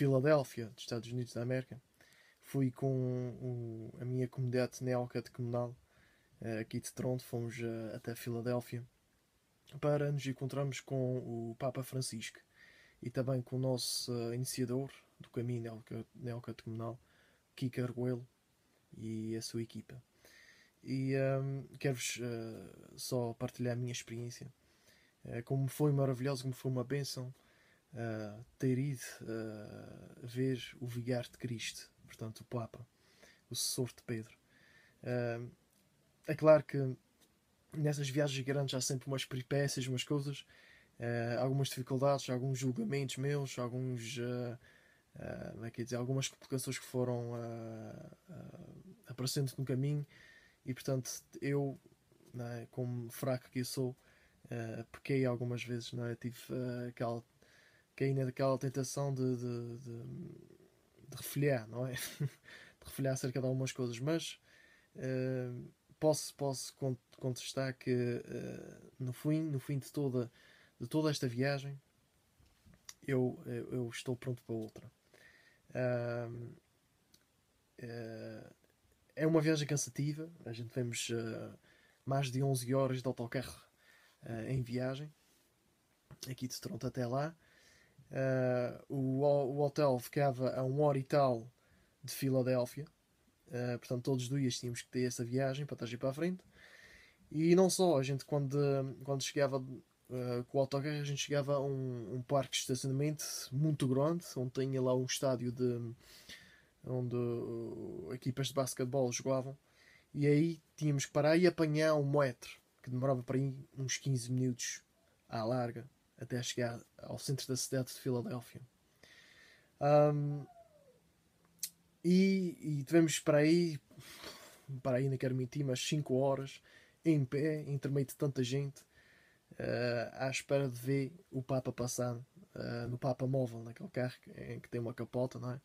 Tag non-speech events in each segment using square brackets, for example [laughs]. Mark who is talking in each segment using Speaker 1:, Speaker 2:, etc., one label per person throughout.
Speaker 1: Filadélfia, dos Estados Unidos da América. Fui com o, a minha comunidade neocatecumenal uh, eh, aqui de Toronto, fomos uh, até Filadélfia para nos encontrarmos com o Papa Francisco e também com o nosso uh, iniciador do caminho neocatecumenal, Kiko Arguello e a sua equipa. E um, ehm, quero-vos uh, só partilhar a minha experiência. Uh, como foi maravilhoso, como foi uma bênção uh, ter ido uh, ver o Vigar de Cristo, portanto, o Papa, o sucessor de Pedro. Uh, é claro que nessas viagens grandes há sempre umas peripécias, umas coisas, algumas dificuldades, alguns julgamentos meus, alguns. Uh, é quer dizer, algumas complicações que foram aparecendo no caminho e portanto eu é, como fraco que eu sou uh, pequei algumas vezes não é? tive uh, aquela ainda naquela tentação de, de, de, de refilhar, não é? [laughs] de refilhar acerca de algumas coisas, mas uh, posso, posso contestar que uh, no, fim, no fim de toda, de toda esta viagem eu, eu, estou pronto para outra. Uh, é uma viagem cansativa, a gente vemos mais de 11 horas de autocarro em viagem, aqui de Toronto até lá. Uh, o, o, hotel ficava a um hora e tal de Filadélfia. Uh, portanto, todos os dias tínhamos que ter essa viagem para trazer para a frente. E não só, a gente quando, quando chegava uh, com o autocarro, a gente chegava a um, um, parque de estacionamento muito grande, onde tinha lá um estádio de onde equipas de basquetebol jogavam. E aí tínhamos que parar e apanhar um metro, que demorava para ir uns 15 minutos à larga até chegar ao centro da cidade de Filadélfia. Um, e, e tivemos para aí, para aí não quero mentir, mas 5 horas em pé, entre meio de tanta gente, uh, à espera de ver o Papa passar uh, no Papa móvel, naquele carro em que tem uma capota, não é?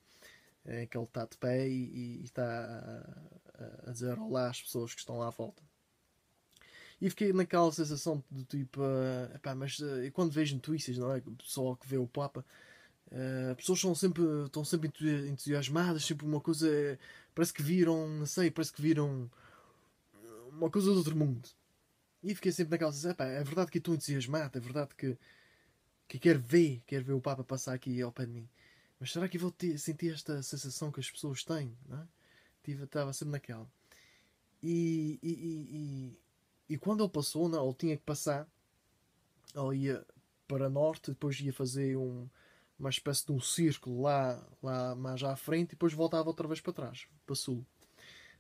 Speaker 1: Em que ele está de pé e, e está a, a dizer olá às pessoas que estão lá à volta. E fiquei naquela sensação do tipo, uh, epá, mas uh, quando vejo notícias, não é? O pessoal que vê o Papa, eh, as uh, pessoas são sempre, estão sempre entusiasmadas, sempre uma coisa. Parece que viram, não sei, parece que viram uma coisa do outro mundo. E fiquei sempre naquela sensação, é verdade que estou entusiasmado, é verdade que, que quero ver, quero ver o Papa passar aqui ao pé de mim. Mas será que eu vou ter, sentir esta sensação que as pessoas têm? Não é? Tive, estava sempre naquela. E, e, e, e quando ele passou, não, ele tinha que passar. Ele ia para norte, depois ia fazer um, uma espécie de um círculo lá, lá mais à frente, e depois voltava outra vez para trás, para sul.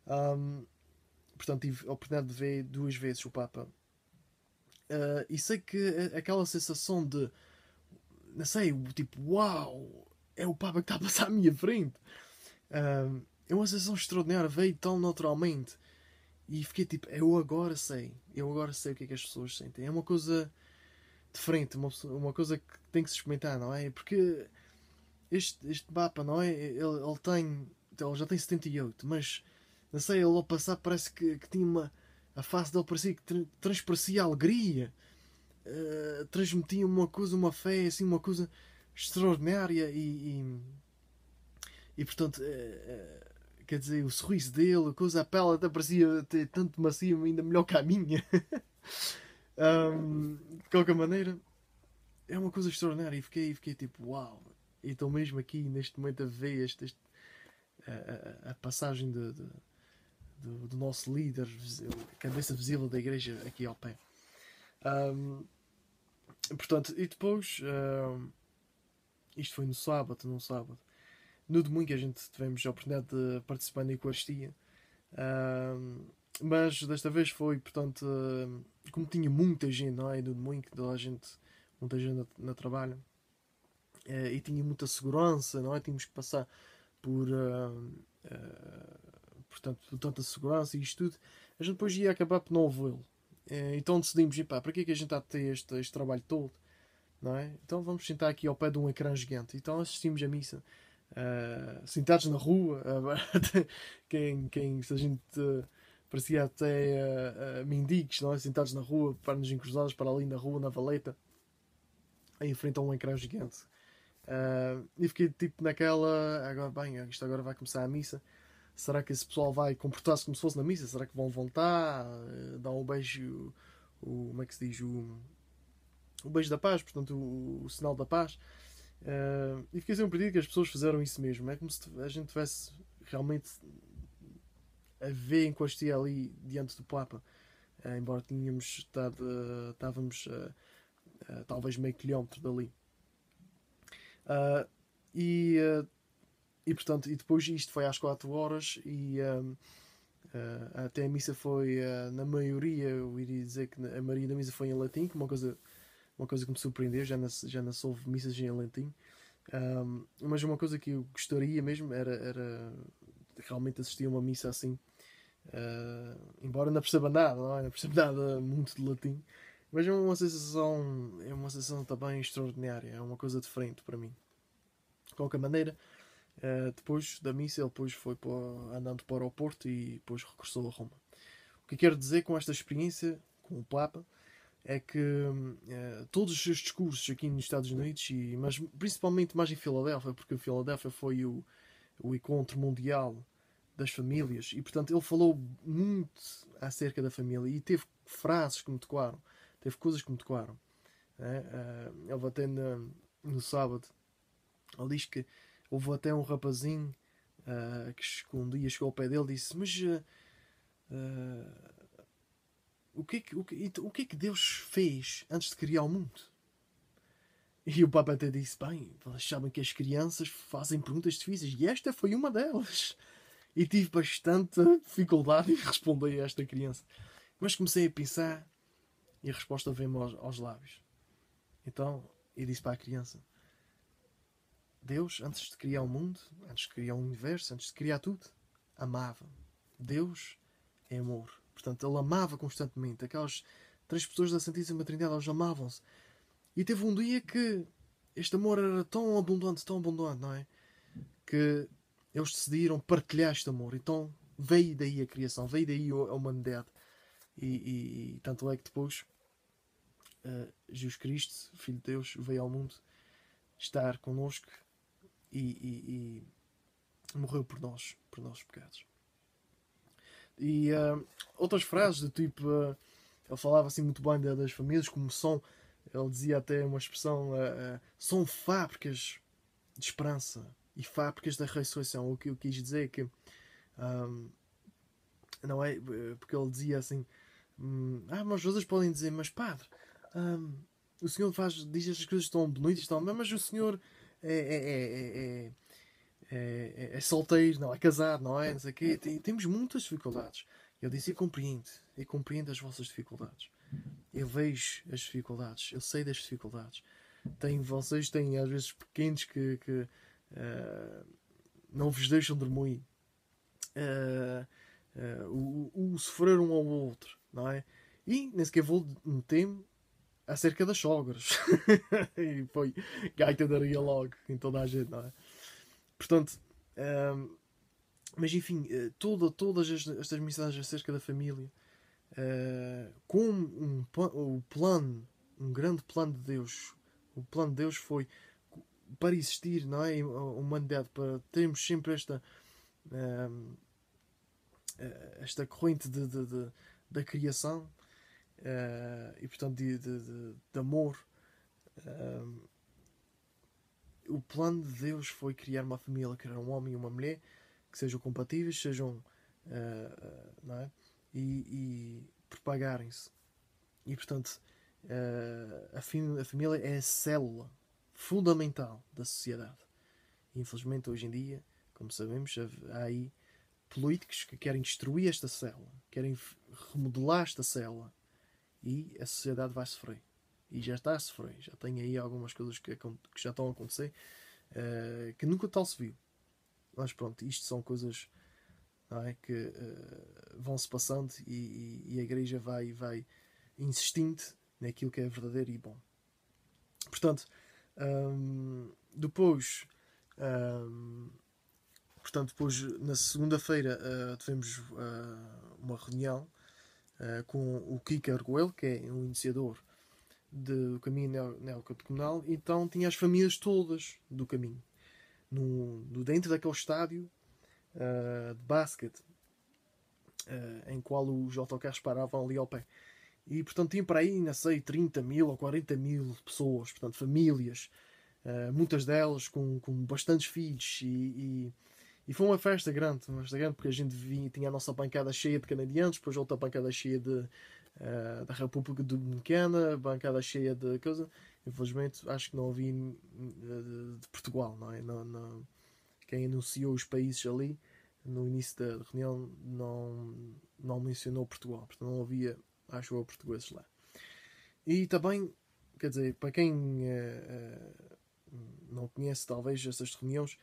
Speaker 1: Um, portanto, tive a oportunidade de ver duas vezes o Papa. Uh, e sei que aquela sensação de, não sei, tipo, uau, é o Papa que está a passar à minha frente. é uma sensação extraordinária, veio tão naturalmente. E fiquei tipo, eu agora sei, eu agora sei o que é que as pessoas sentem. É uma coisa diferente, uma, uma coisa que tem que se experimentar, não é? Porque este, este mapa, não é? Ele, ele tem, ele já tem 78, mas não sei, ele ao passar parece que, que tinha uma. A face dele parecia que tra transparecia alegria, uh, transmitia uma coisa, uma fé, assim, uma coisa extraordinária e. e, e portanto. Uh, uh, quer dizer, o sorriso dele, a coisa, a pele até parecia ter tanto macio ainda melhor que a minha. um, [laughs] de qualquer maneira, é uma coisa extraordinária. E fiquei, fiquei tipo, uau! E estou mesmo aqui neste momento a ver este, este a, a, passagem de, de, do, do, nosso líder, cabeça visível da igreja aqui ao pé. Um, portanto, e depois, um, isto foi no sábado, no sábado no domingo a gente tivemos a oportunidade de participar na Eucaristia. Uh, mas desta vez foi, portanto, uh, como tinha muita gente, não é? No domingo, toda a gente, muita gente na, na trabalho, uh, e tinha muita segurança, não é? Tínhamos que passar por, ah, ah, portanto, por tanta segurança e isto tudo. A gente depois ia acabar por não ouvi-lo. Eh, então decidimos, pá, para que é que a gente está a ter este, este trabalho todo? Não é? Então vamos sentar aqui ao pé de um ecrã gigante. Então assistimos à missa uh, sentados na rua. [laughs] quem, quem, se a gente eh, parecia até eh, mendigos, não é? sentados na rua, para nos encruzados para ali na rua, na valeta, em frente a um ecrã gigante. e fiquei tipo naquela, agora bem, isto agora vai começar a missa. Será que esse pessoal vai comportar-se como se fosse na missa? Será que vão voltar, dar um beijo, o, como é que se diz, o, o beijo da paz, portanto, o, o sinal da paz? Uh, e fiquei surpreendido que as pessoas fizeram isso mesmo. É como se a gente tivesse realmente a ver em quantia ali diante do Papa. Uh, embora tínhamos estado, uh, estávamos talvez meio quilómetro dali. e, e portanto, e depois isto foi às 4 horas e até a missa foi, na maioria, eu iria dizer que a maioria da missa foi em latim, que é uma coisa uma coisa que me surpreendeu, já não, já não missas em Alentim. Um, mas uma coisa que eu gostaria mesmo era, era realmente assistir uma missa assim. Uh, embora não perceba nada, não, é? não perceba [laughs] nada muito de latim, mas é uma sensação, é uma sensação também extraordinária, é uma coisa diferente para mim. De qualquer maneira, uh, depois da missa, ele depois foi para, andando para o Porto e depois regressou a Roma. O que quero dizer com esta experiência com o Papa é que uh, todos os discursos aqui nos Estados Unidos, e, mas principalmente mais em Filadélfia, porque Filadélfia foi o, o encontro mundial das famílias, e portanto ele falou muito acerca da família e teve frases que me tocaram, teve coisas que me tocaram. Né? Uh, ele até no, no sábado, ele diz que houve até um rapazinho uh, que um dia chegou ao pé dele e disse: Mas. Uh, o que, é que, o, que, então, o que é que Deus fez antes de criar o mundo? E o Papa até disse: Bem, vocês sabem que as crianças fazem perguntas difíceis e esta foi uma delas. E tive bastante dificuldade em responder a esta criança. Mas comecei a pensar e a resposta veio-me aos, aos lábios. Então eu disse para a criança: Deus, antes de criar o mundo, antes de criar o universo, antes de criar tudo, amava. Deus é amor. Portanto, ele amava constantemente. Aquelas três pessoas da Santíssima Trindade, elas amavam-se. E teve um dia que este amor era tão abundante, tão abundante, não é? Que eles decidiram partilhar este amor. Então veio daí a criação, veio daí a humanidade. E, e, e tanto é que depois uh, Jesus Cristo, Filho de Deus, veio ao mundo estar connosco e, e morreu por nós, por nossos pecados. E uh, outras frases do tipo. Uh, ele falava assim muito bem das famílias, como são. Ele dizia até uma expressão: uh, são fábricas de esperança e fábricas da ressurreição. O que eu quis dizer é que. Um, ehm, não é? Porque ele dizia assim: hum, Ah, mas vocês podem dizer, mas padre, um, o senhor faz, diz estas coisas tão bonitas, tão, mas o senhor é, é, é, é, é é, é, é solteiro, não é casado, não é? Não sei quê. Tem, temos muitas dificuldades. Eu disse: Eu compreendo, eu compreendo as vossas dificuldades. Eu vejo as dificuldades, eu sei das dificuldades. Tem, vocês têm às vezes pequenos que, que uh, não vos deixam dormir. Uh, uh, o, o sofrer um ao outro, não é? E nem sequer vou meter-me acerca das sogras. [laughs] e foi gaita daria logo em toda a gente, não é? Portanto, um, ehm, mas enfim, eh, toda, todas estas mensagens acerca da família, uh, um, o plano, um grande plano de Deus, o plano de Deus foi para existir, não é? A humanidade, para termos sempre esta, ehm, eh, esta corrente de, de, de da criação uh, e, portanto, de, de, de amor. Um, ehm, o plano de Deus foi criar uma família, criar um homem e uma mulher que sejam compatíveis, sejam. Uh, uh, não é? E, e propagarem-se. E portanto, uh, a, fim a família é a célula fundamental da sociedade. E, infelizmente, hoje em dia, como sabemos, há aí políticos que querem destruir esta célula, querem remodelar esta célula e a sociedade vai sofrer. E já está a sofrer. Já tem aí algumas coisas que, que já estão a acontecer uh, que nunca tal se viu. Mas pronto, isto são coisas é, que uh, eh, vão se passando e, e, e, a igreja vai, vai insistindo naquilo que é verdadeiro e bom. Portanto, um, depois. Um, portanto, depois na segunda-feira uh, tivemos uh, uma reunião uh, com o Kika Goel que é um iniciador do caminho neocatecumenal, então tinha as famílias todas do caminho, no, dentro daquele estádio uh, de basquete, uh, em qual os autocarros paravam ali ao pé. E, portanto, tinha para aí, não sei, 30 mil ou 40 mil pessoas, portanto, famílias, uh, muitas delas com, com bastantes filhos. E, e, e, foi uma festa grande, uma festa grande, porque a gente vinha, tinha a nossa bancada cheia de canadianos, depois outra bancada cheia de eh, da República Dominicana, bancada cheia de coisa. Infelizmente, acho que não ouvi hum, eh, de Portugal, não é? Não, não, quem anunciou os países ali no início da reunião não, não mencionou Portugal, portanto não havia, acho eu, portugueses lá. E também, quer dizer, para quem uh, não conhece talvez essas reuniões,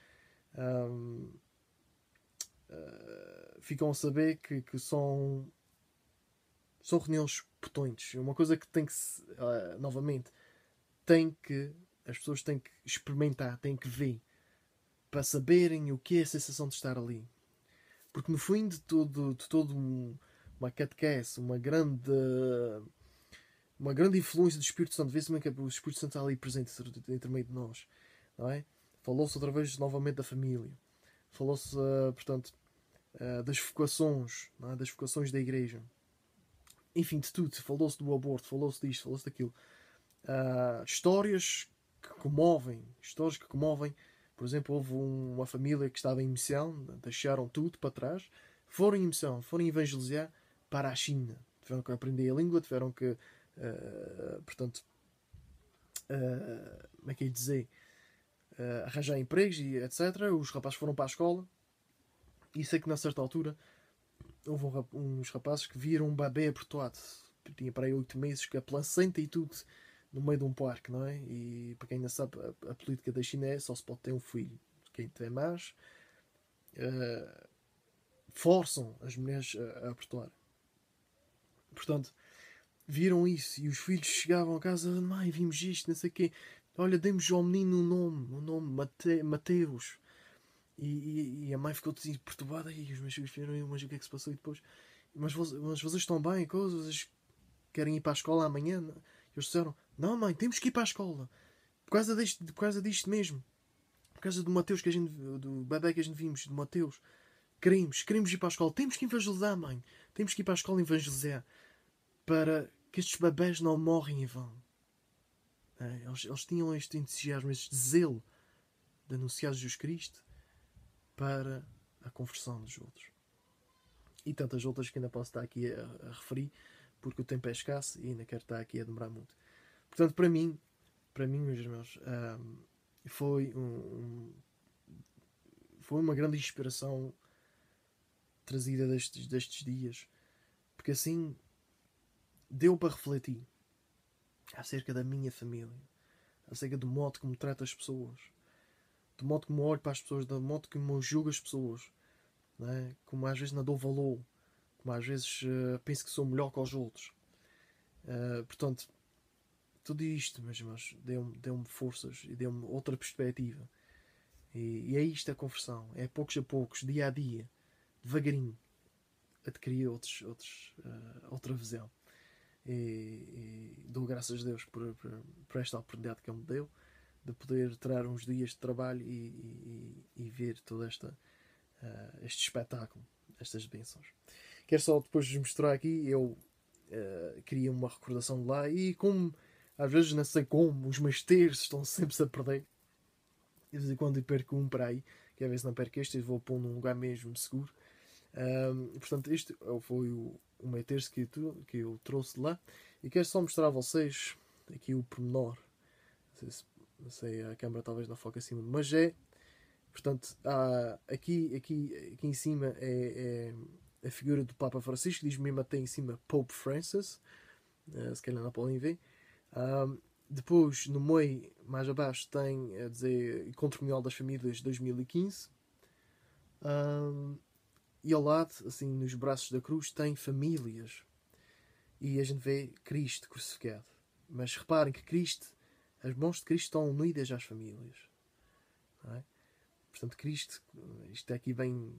Speaker 1: um, ficam a saber que, que são são reuniões potões. É uma coisa que tem que se, uh, novamente, tem que, as pessoas têm que experimentar, têm que ver, para saberem o que é a sensação de estar ali. Porque no fim de todo, de todo um, uma catequese, uma grande, uma grande influência do Espírito Santo, vê-se que o Espírito Santo está ali presente entre meio de nós, não é? Falou-se outra vez novamente da família. Falou-se, uh, portanto, uh, das vocações, é? das vocações da igreja enfim, de tudo. Falou-se do aborto, falou-se disto, falou-se daquilo. Uh, histórias que comovem, histórias que comovem. Por exemplo, houve um, uma família que estava em missão, deixaram tudo para trás, foram em missão, foram evangelizar para a China. Tiveram que aprender a língua, tiveram que, uh, portanto, uh, como é que ia dizer? arranjar empregos e etc. Os rapazes foram para a escola e sei é que, na certa altura, houve um uns rapazes que viram um bebê abortado. Tinha para aí oito meses, que a é placenta e tudo no meio de um parque, não é? E para quem ainda sabe, a, a política da China é só se pode ter um filho. Quem tem mais, uh, forçam as mulheres a, a abortar. Portanto, viram isso e os filhos chegavam a casa, mãe, vimos isto, não sei o quê. Olha, demos ao menino um nome, um nome Mate, Mateus. E, e, a mãe ficou assim perturbada e os meus filhos vieram e mas o que é que se passou e depois mas, mas vocês estão bem, coisas, vocês querem ir para a escola amanhã? E eles disseram, não mãe, temos que ir para a escola. Por causa disto, por causa disto mesmo. Por causa do Mateus que a gente, do bebê que a gente vimos, do Mateus. Queremos, queremos ir para a escola. Temos que evangelizar, mãe. Temos que ir para a escola e evangelizar. Para que estes bebés não morrem em vão. É, eles, eles tinham este entusiasmo, este zelo de anunciar Jesus Cristo para a conversão dos outros. E tantas outras que ainda posso estar aqui a, a referir, porque o tempo é escasso e ainda quero estar aqui a demorar muito. Portanto, para mim, para mim, meus irmãos, um, foi, um, foi uma grande inspiração trazida destes, destes dias, porque assim deu para refletir acerca da minha família, acerca do modo como trato as pessoas, do modo como olho para as pessoas, do modo como julgo as pessoas, né? como às vezes não dou valor, como às vezes uh, penso que sou melhor que os outros. Uh, portanto, tudo isto, meus irmãos, deu-me deu forças e deu-me outra perspectiva. E, e, é isto a conversão, é poucos a poucos, dia a dia, devagarinho, adquirir outros, outros, uh, outra visão. E, e, dou graças a Deus por, por, por esta oportunidade que Ele me deu de poder tirar uns dias de trabalho e, e, e ver todo esta, uh, este espetáculo, estas bênçãos. Quero só depois de mostrar aqui, eu uh, queria uma recordação de lá e como às vezes não sei como, os meus terços estão sempre -se a perder. E de vez em quando eu perco um para aí, que às vezes não perco este e vou pôr num lugar mesmo seguro. Um, ah, portanto, este foi o, o meu terço que eu, que eu trouxe de lá. E quero só mostrar a vocês aqui o pormenor. Não sei se não sei, a câmera talvez não foque acima, mas é. Portanto, há, aqui, aqui, aqui em cima é, é a figura do Papa Francisco, diz mesmo até em cima Pope Francis, uh, se calhar não podem ver. Um, depois, no meio, mais abaixo, tem a dizer Encontro Mundial das Famílias 2015. Um, e ao lado, assim, nos braços da cruz, tem famílias. E a gente vê Cristo crucificado. Mas reparem que Cristo as mãos de Cristo estão unidas às famílias. É? Portanto, Cristo, isto é aqui vem